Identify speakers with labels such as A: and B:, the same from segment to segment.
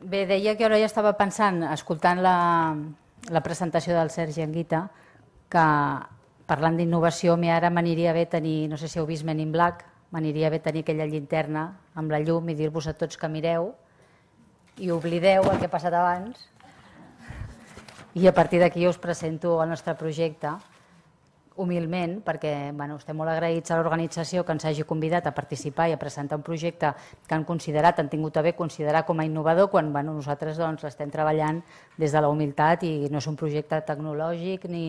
A: Bé, deia que ara ja estava pensant, escoltant la, la presentació del Sergi Anguita, que parlant d'innovació, mi ara m'aniria bé tenir, no sé si heu vist Men in Black, m'aniria bé tenir aquella llinterna amb la llum i dir-vos a tots que mireu i oblideu el que ha passat abans. I a partir d'aquí us presento el nostre projecte, humilment, perquè bueno, estem molt agraïts a l'organització que ens hagi convidat a participar i a presentar un projecte que han considerat, han tingut a bé considerar com a innovador, quan bueno, nosaltres doncs, l'estem treballant des de la humilitat i no és un projecte tecnològic ni,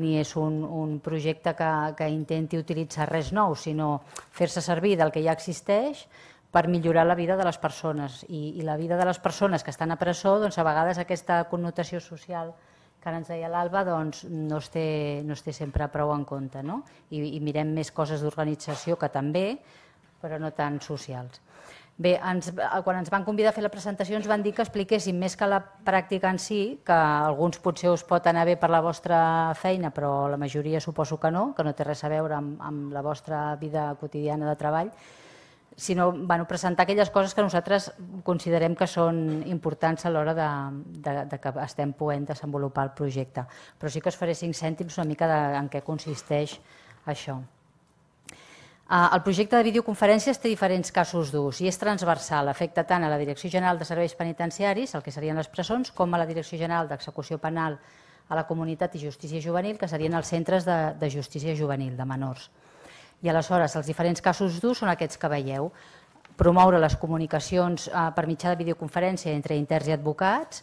A: ni és un, un projecte que, que intenti utilitzar res nou, sinó fer-se servir del que ja existeix per millorar la vida de les persones. I, I la vida de les persones que estan a presó, doncs a vegades aquesta connotació social que ara ens deia l'Alba, doncs no es, té, no es té sempre prou en compte, no? I, i mirem més coses d'organització que també, però no tan socials. Bé, ens, quan ens van convidar a fer la presentació ens van dir que expliquéssim més que la pràctica en si, que alguns potser us pot anar bé per la vostra feina, però la majoria suposo que no, que no té res a veure amb, amb la vostra vida quotidiana de treball, sinó bueno, presentar aquelles coses que nosaltres considerem que són importants a l'hora de, de, de que estem podent desenvolupar el projecte. Però sí que us faré cinc cèntims una mica de, en què consisteix això. Ah, el projecte de videoconferències té diferents casos d'ús i és transversal, afecta tant a la Direcció General de Serveis Penitenciaris, el que serien les presons, com a la Direcció General d'Execució Penal a la Comunitat i Justícia Juvenil, que serien els centres de, de justícia juvenil de menors. I aleshores els diferents casos d'ús són aquests que veieu. Promoure les comunicacions eh, per mitjà de videoconferència entre interns i advocats,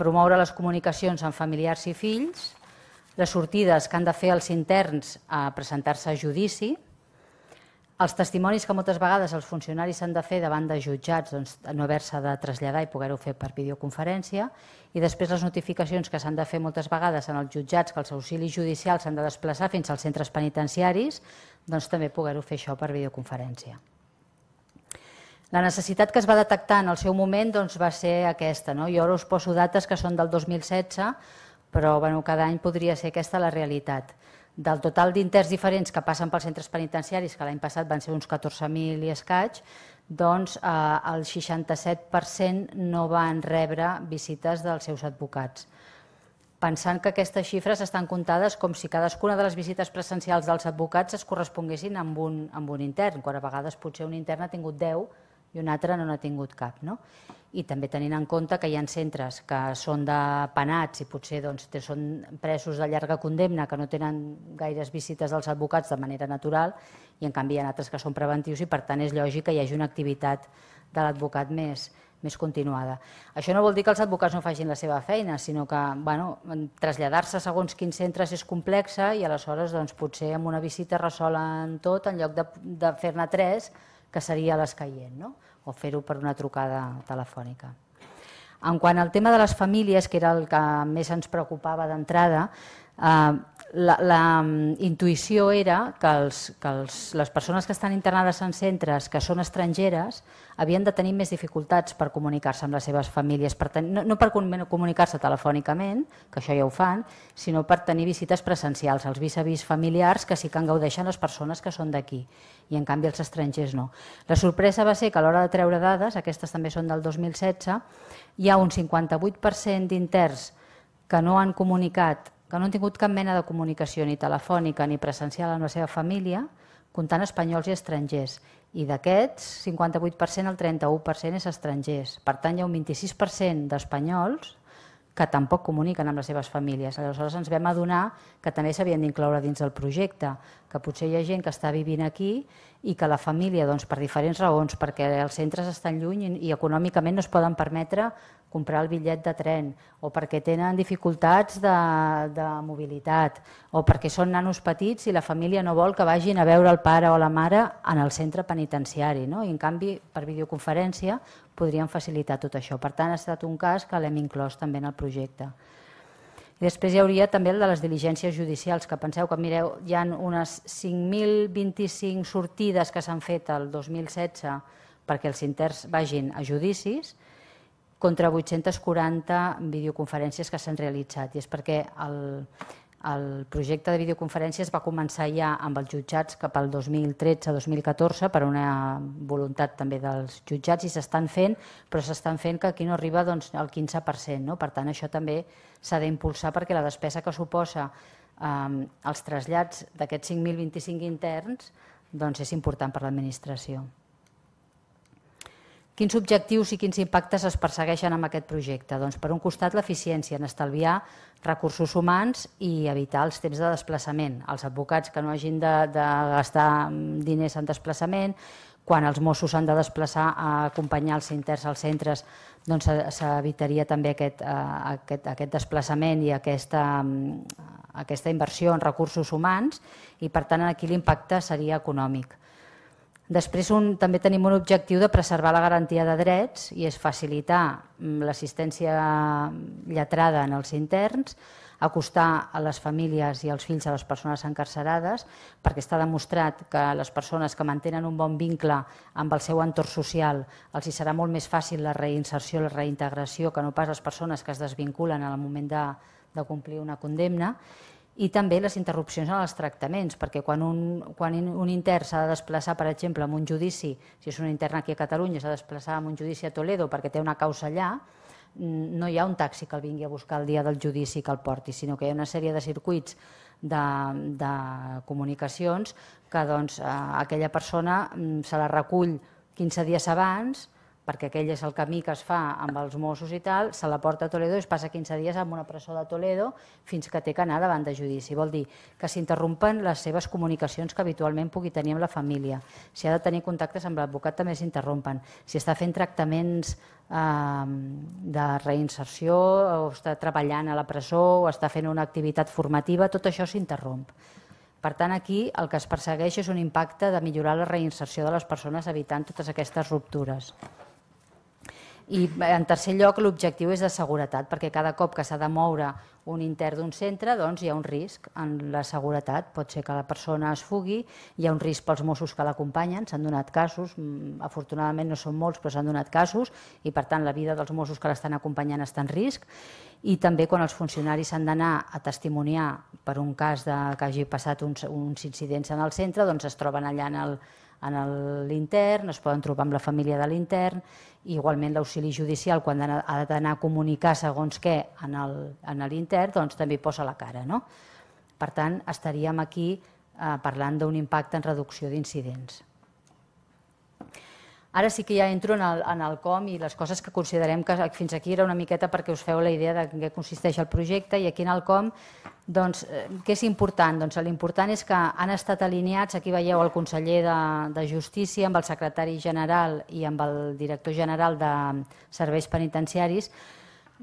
A: promoure les comunicacions amb familiars i fills, les sortides que han de fer els interns a presentar-se a judici, els testimonis que moltes vegades els funcionaris s'han de fer davant de jutjats, doncs, no haver-se de traslladar i poder-ho fer per videoconferència, i després les notificacions que s'han de fer moltes vegades en els jutjats, que els auxilis judicials s'han de desplaçar fins als centres penitenciaris, doncs també poder-ho fer això per videoconferència. La necessitat que es va detectar en el seu moment doncs, va ser aquesta. No? Jo ara us poso dates que són del 2016, però bueno, cada any podria ser aquesta la realitat. Del total d'interns diferents que passen pels centres penitenciaris, que l'any passat van ser uns 14.000 i escaig, doncs eh, el 67% no van rebre visites dels seus advocats pensant que aquestes xifres estan comptades com si cadascuna de les visites presencials dels advocats es corresponguessin amb un, amb un intern, quan a vegades potser un intern ha tingut 10 i un altre no n'ha tingut cap. No? i també tenint en compte que hi ha centres que són de penats i potser doncs, són presos de llarga condemna que no tenen gaires visites dels advocats de manera natural i en canvi hi ha altres que són preventius i per tant és lògic que hi hagi una activitat de l'advocat més, més continuada. Això no vol dir que els advocats no facin la seva feina, sinó que bueno, traslladar-se segons quins centres és complexa i aleshores doncs, potser amb una visita resolen tot en lloc de, de fer-ne tres, que seria l'escaient. No? o fer-ho per una trucada telefònica. En quant al tema de les famílies, que era el que més ens preocupava d'entrada, eh, la, la mm, intuïció era que, els, que els, les persones que estan internades en centres que són estrangeres havien de tenir més dificultats per comunicar-se amb les seves famílies, per ten, no, no per comunicar-se telefònicament, que això ja ho fan, sinó per tenir visites presencials, els vis-a-vis familiars que sí que en gaudeixen les persones que són d'aquí i en canvi els estrangers no. La sorpresa va ser que a l'hora de treure dades, aquestes també són del 2016, hi ha un 58% d'interns que no han comunicat que no han tingut cap mena de comunicació ni telefònica ni presencial amb la seva família, comptant espanyols i estrangers. I d'aquests, 58%, el 31% és estrangers. Per tant, hi ha un 26% d'espanyols que tampoc comuniquen amb les seves famílies. Aleshores ens vam adonar que també s'havien d'incloure dins del projecte que potser hi ha gent que està vivint aquí i que la família, doncs, per diferents raons, perquè els centres estan lluny i, econòmicament no es poden permetre comprar el bitllet de tren, o perquè tenen dificultats de, de mobilitat, o perquè són nanos petits i la família no vol que vagin a veure el pare o la mare en el centre penitenciari. No? I en canvi, per videoconferència, podrien facilitar tot això. Per tant, ha estat un cas que l'hem inclòs també en el projecte. I després hi hauria també el de les diligències judicials, que penseu que mireu, hi ha unes 5.025 sortides que s'han fet el 2016 perquè els interns vagin a judicis, contra 840 videoconferències que s'han realitzat. I és perquè el, el projecte de videoconferències va començar ja amb els jutjats cap al 2013-2014 per una voluntat també dels jutjats i s'estan fent, però s'estan fent que aquí no arriba doncs, el 15%. No? Per tant, això també s'ha d'impulsar perquè la despesa que suposa eh, els trasllats d'aquests 5.025 interns doncs, és important per l'administració. Quins objectius i quins impactes es persegueixen amb aquest projecte? Doncs, per un costat, l'eficiència en estalviar recursos humans i evitar els temps de desplaçament. Els advocats que no hagin de, de gastar mm, diners en desplaçament, quan els Mossos s'han de desplaçar a acompanyar els interns als centres, doncs s'evitaria també aquest, eh, aquest, aquest desplaçament i aquesta, mm, aquesta inversió en recursos humans i, per tant, aquí l'impacte seria econòmic. Després un, també tenim un objectiu de preservar la garantia de drets i és facilitar mm, l'assistència lletrada en els interns, acostar a les famílies i als fills a les persones encarcerades, perquè està demostrat que les persones que mantenen un bon vincle amb el seu entorn social els hi serà molt més fàcil la reinserció, la reintegració, que no pas les persones que es desvinculen en el moment de, de complir una condemna i també les interrupcions en els tractaments, perquè quan un, quan un intern s'ha de desplaçar, per exemple, en un judici, si és un intern aquí a Catalunya, s'ha de desplaçar en un judici a Toledo perquè té una causa allà, no hi ha un taxi que el vingui a buscar el dia del judici que el porti, sinó que hi ha una sèrie de circuits de, de comunicacions que doncs, aquella persona mm, se la recull 15 dies abans, perquè aquell és el camí que es fa amb els Mossos i tal, se la porta a Toledo i es passa 15 dies en una presó de Toledo fins que té que anar davant de judici. Vol dir que s'interrompen les seves comunicacions que habitualment pugui tenir amb la família. Si ha de tenir contactes amb l'advocat també s'interrompen. Si està fent tractaments ehm, de reinserció o està treballant a la presó o està fent una activitat formativa, tot això s'interromp. Per tant, aquí el que es persegueix és un impacte de millorar la reinserció de les persones evitant totes aquestes ruptures. I en tercer lloc, l'objectiu és de seguretat, perquè cada cop que s'ha de moure un intern d'un centre doncs, hi ha un risc en la seguretat. Pot ser que la persona es fugui, hi ha un risc pels Mossos que l'acompanyen, s'han donat casos, mm, afortunadament no són molts, però s'han donat casos, i per tant la vida dels Mossos que l'estan acompanyant està en risc. I també quan els funcionaris s'han d'anar a testimoniar per un cas de, que hagi passat uns, uns incidents en el centre, doncs es troben allà en el, en l'intern, es poden trobar amb la família de l'intern, igualment l'auxili judicial quan ha d'anar a comunicar segons què en l'intern, doncs també posa la cara. No? Per tant, estaríem aquí eh, parlant d'un impacte en reducció d'incidents. Ara sí que ja entro en el, en el com i les coses que considerem que fins aquí era una miqueta perquè us feu la idea de què consisteix el projecte i aquí en el com, doncs, eh, què és important? Doncs l'important és que han estat alineats, aquí veieu el conseller de, de Justícia amb el secretari general i amb el director general de Serveis Penitenciaris,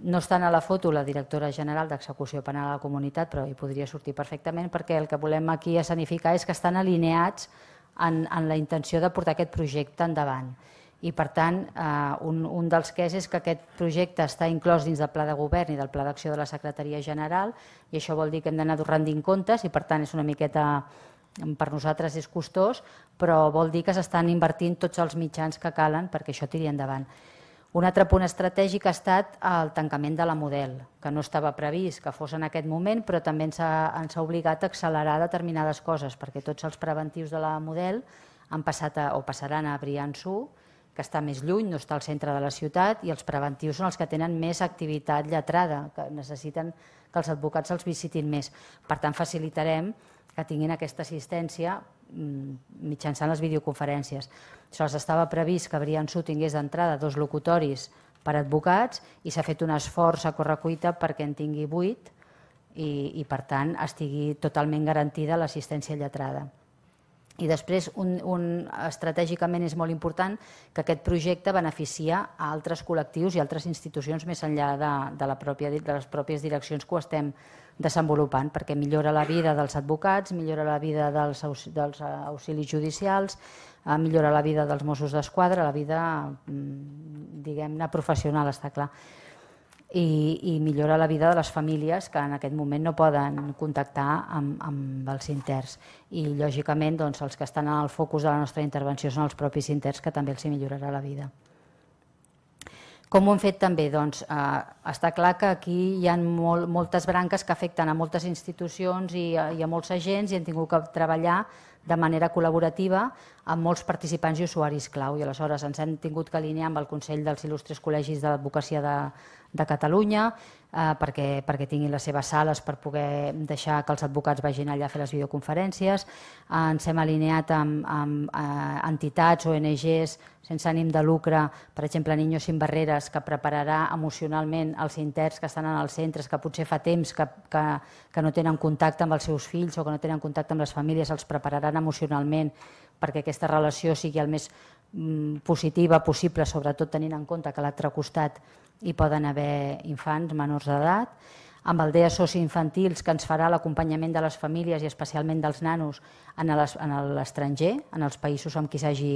A: no estan a la foto la directora general d'Execució Penal a la Comunitat, però hi podria sortir perfectament, perquè el que volem aquí escenificar és que estan alineats en, en la intenció de portar aquest projecte endavant. I, per tant, eh, un, un dels que és és que aquest projecte està inclòs dins del Pla de Govern i del Pla d'Acció de la Secretaria General i això vol dir que hem d'anar rendint comptes i, per tant, és una miqueta mm, per nosaltres és costós, però vol dir que s'estan invertint tots els mitjans que calen perquè això tiri endavant. Un altre punt estratègic ha estat el tancament de la model, que no estava previst que fos en aquest moment, però també ens ha, ens obligat a accelerar determinades coses, perquè tots els preventius de la model han passat o passaran a Briançú, que està més lluny, no està al centre de la ciutat, i els preventius són els que tenen més activitat lletrada, que necessiten que els advocats els visitin més. Per tant, facilitarem que tinguin aquesta assistència Mm, mitjançant les videoconferències. Sols estava previst que Brian Su tingués d'entrada dos locutoris per advocats i s'ha fet un esforç a correcuita perquè en tingui vuit i, i per tant, estigui totalment garantida l'assistència lletrada. I després, un, un, estratègicament és molt important que aquest projecte beneficia a altres col·lectius i altres institucions més enllà de, de, la pròpia, de les pròpies direccions que ho estem desenvolupant, perquè millora la vida dels advocats, millora la vida dels, dels eh, auxilis judicials, eh, millora la vida dels Mossos d'Esquadra, la vida, mm, diguem-ne, professional, està clar. I, i millora la vida de les famílies que en aquest moment no poden contactar amb, amb els interns. I, lògicament, doncs, els que estan al focus de la nostra intervenció són els propis interns, que també els hi millorarà la vida. Com ho hem fet també? Doncs eh, està clar que aquí hi ha molt, moltes branques que afecten a moltes institucions i a, i a molts agents i hem tingut que treballar de manera col·laborativa amb molts participants i usuaris clau. I aleshores ens hem tingut que alinear amb el Consell dels Il·lustres Col·legis de l'Advocacia de, de Catalunya eh, perquè, perquè tinguin les seves sales per poder deixar que els advocats vagin allà a fer les videoconferències. Eh, ens hem alineat amb, amb eh, entitats, ONGs, sense ànim de lucre, per exemple, Niños sin barreres, que prepararà emocionalment els interns que estan en els centres, que potser fa temps que, que, que no tenen contacte amb els seus fills o que no tenen contacte amb les famílies, els prepararan emocionalment perquè aquesta relació sigui el més mm, positiva possible, sobretot tenint en compte que a l'altre costat hi poden haver infants menors d'edat, amb el DEA soci infantils que ens farà l'acompanyament de les famílies i especialment dels nanos en l'estranger, en els països amb qui s'hagi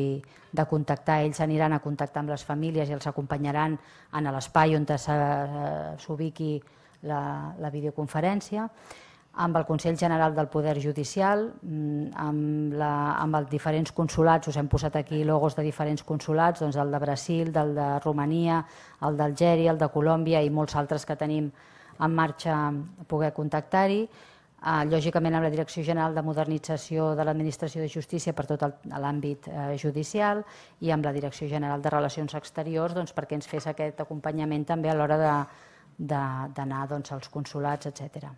A: de contactar. Ells aniran a contactar amb les famílies i els acompanyaran en l'espai on eh, s'ubiqui la, la videoconferència amb el Consell General del Poder Judicial, mm, amb, la, amb els diferents consulats, us hem posat aquí logos de diferents consulats, doncs el de Brasil, del de Romania, el d'Algèria, el de Colòmbia i molts altres que tenim en marxa poder contactar-hi. Eh, lògicament amb la Direcció General de Modernització de l'Administració de Justícia per tot l'àmbit eh, judicial i amb la Direcció General de Relacions Exteriors doncs, perquè ens fes aquest acompanyament també a l'hora d'anar doncs, als consulats, etcètera.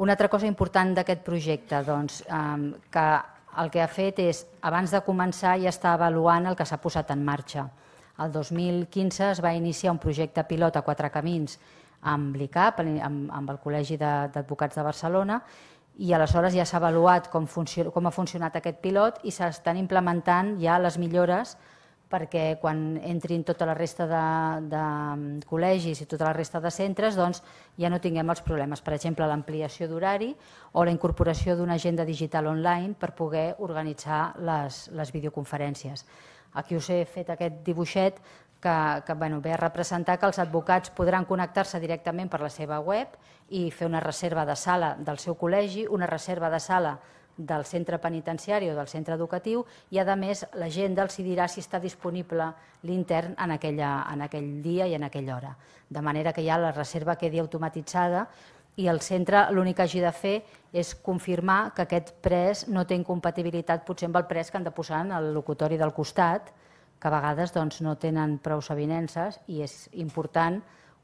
A: Una altra cosa important d'aquest projecte, doncs, que el que ha fet és, abans de començar, ja està avaluant el que s'ha posat en marxa. El 2015 es va iniciar un projecte pilot a quatre camins amb l'ICAP, amb, amb el Col·legi d'Advocats de, Barcelona, i aleshores ja s'ha avaluat com, com ha funcionat aquest pilot i s'estan implementant ja les millores perquè quan entrin tota la resta de, de mm, col·legis i tota la resta de centres doncs ja no tinguem els problemes. Per exemple, l'ampliació d'horari o la incorporació d'una agenda digital online per poder organitzar les, les videoconferències. Aquí us he fet aquest dibuixet que, que bueno, ve a representar que els advocats podran connectar-se directament per la seva web i fer una reserva de sala del seu col·legi, una reserva de sala del centre penitenciari o del centre educatiu i, a més, la gent decidirà si està disponible l'intern en, aquella, en aquell dia i en aquella hora. De manera que ja la reserva quedi automatitzada i el centre l'únic que hagi de fer és confirmar que aquest pres no té incompatibilitat potser amb el pres que han de posar en el locutori del costat, que a vegades doncs, no tenen prou savinences i és important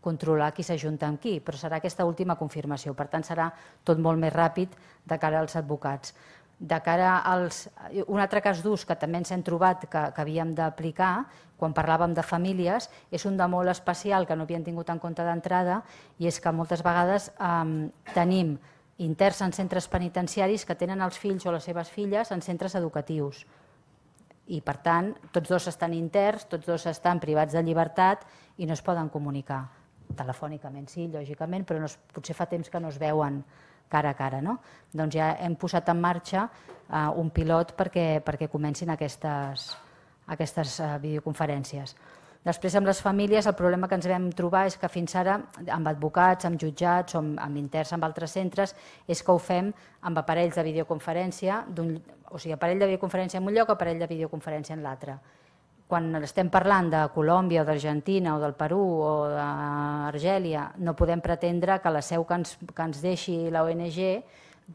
A: controlar qui s'ajunta amb qui, però serà aquesta última confirmació. Per tant, serà tot molt més ràpid de cara als advocats. De cara als... Un altre cas d'ús que també ens hem trobat que, que havíem d'aplicar, quan parlàvem de famílies, és un de molt especial que no havíem tingut en compte d'entrada i és que moltes vegades eh, tenim interns en centres penitenciaris que tenen els fills o les seves filles en centres educatius. I, per tant, tots dos estan interns, tots dos estan privats de llibertat i no es poden comunicar telefònicament sí, lògicament, però no es, potser fa temps que no es veuen cara a cara. No? Doncs ja hem posat en marxa eh, un pilot perquè, perquè comencin aquestes, aquestes eh, videoconferències. Després, amb les famílies, el problema que ens vam trobar és que fins ara, amb advocats, amb jutjats o amb, amb interns, amb altres centres, és que ho fem amb aparells de videoconferència, o sigui, aparell de videoconferència en un lloc, aparell de videoconferència en l'altre quan estem parlant de Colòmbia o d'Argentina o del Perú o d'Argèlia, no podem pretendre que la seu que ens, que ens deixi la ONG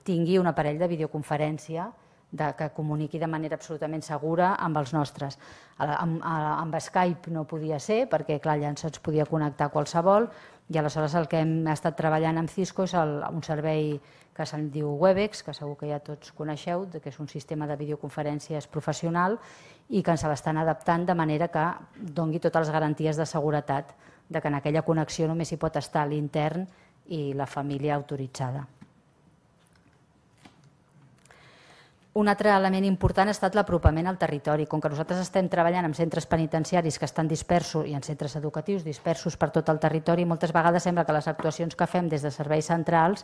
A: tingui un aparell de videoconferència de, que comuniqui de manera absolutament segura amb els nostres. Amb, amb Skype no podia ser, perquè clar, ja ens podia connectar qualsevol, i aleshores el que hem estat treballant amb Cisco és el, un servei que se'n diu Webex, que segur que ja tots coneixeu, que és un sistema de videoconferències professional i que ens l'estan adaptant de manera que dongui totes les garanties de seguretat de que en aquella connexió només hi pot estar l'intern i la família autoritzada. Un altre element important ha estat l'apropament al territori. Com que nosaltres estem treballant amb centres penitenciaris que estan dispersos i en centres educatius dispersos per tot el territori, moltes vegades sembla que les actuacions que fem des de serveis centrals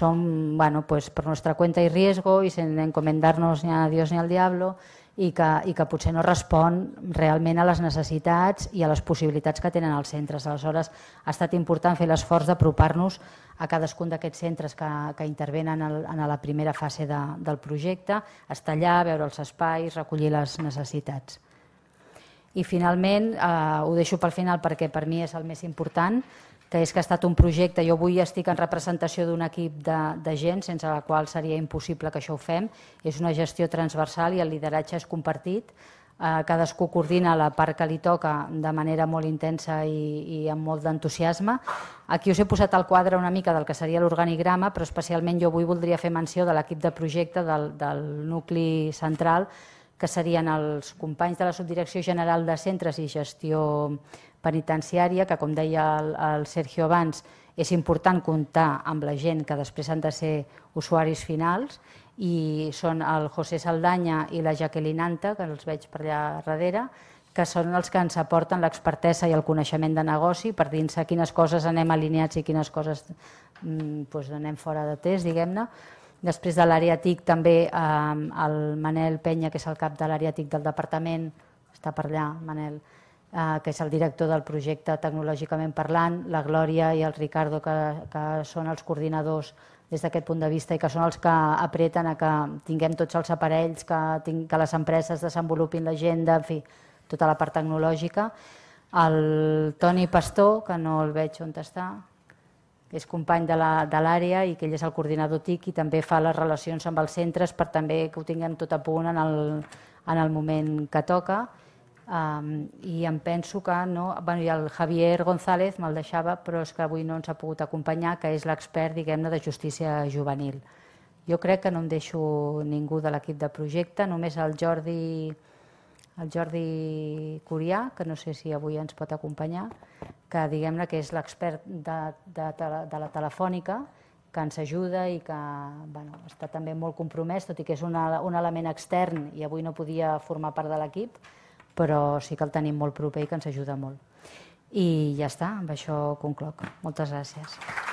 A: són bueno, pues, per nostra cuenta i riesgo i encomendar-nos ni a Dios ni al diablo i que, i que potser no respon realment a les necessitats i a les possibilitats que tenen els centres. Aleshores, ha estat important fer l'esforç d'apropar-nos a cadascun d'aquests centres que, que intervenen en, el, en la primera fase de, del projecte, estar allà, veure els espais, recollir les necessitats. I finalment, eh, ho deixo pel final perquè per mi és el més important, que és que ha estat un projecte, jo avui estic en representació d'un equip de, de gent sense la qual seria impossible que això ho fem, és una gestió transversal i el lideratge és compartit, eh, cadascú coordina la part que li toca de manera molt intensa i, i amb molt d'entusiasme. Aquí us he posat al quadre una mica del que seria l'organigrama, però especialment jo avui voldria fer menció de l'equip de projecte del, del nucli central, que serien els companys de la Subdirecció General de Centres i Gestió Penitenciària, que com deia el, el Sergio abans, és important comptar amb la gent que després han de ser usuaris finals i són el José Saldanya i la Jacqueline Anta, que els veig per allà darrere, que són els que ens aporten l'expertesa i el coneixement de negoci per dins nos quines coses anem alineats i quines coses mm, doncs, anem fora de test, diguem-ne, Després de l'àrea TIC també eh, el Manel Penya, que és el cap de l'àrea TIC del departament, està per allà, Manel, eh, que és el director del projecte Tecnològicament Parlant, la Glòria i el Ricardo, que, que són els coordinadors des d'aquest punt de vista i que són els que apreten a que tinguem tots els aparells, que, tinc, que les empreses desenvolupin l'agenda, en fi, tota la part tecnològica. El Toni Pastor, que no el veig on està, és company de l'àrea i que ell és el coordinador TIC i també fa les relacions amb els centres per també que ho tinguem tot a punt en el, en el moment que toca. Um, I em penso que no, bueno, i el Javier González me'l deixava, però és que avui no ens ha pogut acompanyar, que és l'expert, diguem-ne, de justícia juvenil. Jo crec que no em deixo ningú de l'equip de projecte, només el Jordi el Jordi Curià, que no sé si avui ens pot acompanyar, que diguem-ne que és l'expert de, de, de la telefònica, que ens ajuda i que bueno, està també molt compromès, tot i que és una, un element extern i avui no podia formar part de l'equip, però sí que el tenim molt proper i que ens ajuda molt. I ja està, amb això concloc. Moltes gràcies.